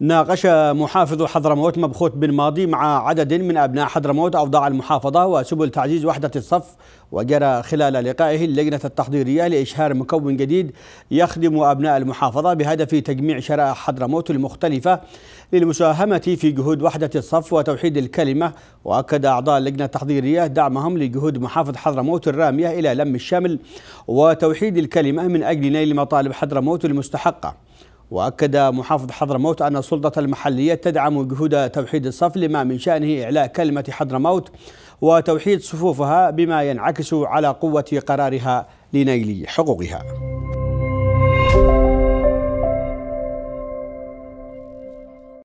ناقش محافظ حضرموت مبخوت بن ماضي مع عدد من أبناء حضرموت أوضاع المحافظة وسبل تعزيز وحدة الصف وجرى خلال لقائه اللجنة التحضيرية لإشهار مكون جديد يخدم أبناء المحافظة بهدف تجميع شرائح حضرموت المختلفة للمساهمة في جهود وحدة الصف وتوحيد الكلمة وأكد أعضاء اللجنة التحضيرية دعمهم لجهود محافظ حضرموت الرامية إلى لم الشمل وتوحيد الكلمة من أجل نيل مطالب حضرموت المستحقة وأكد محافظ حضرموت أن السلطة المحلية تدعم جهود توحيد الصف لما من شأنه إعلاء كلمة حضرموت وتوحيد صفوفها بما ينعكس على قوة قرارها لنيل حقوقها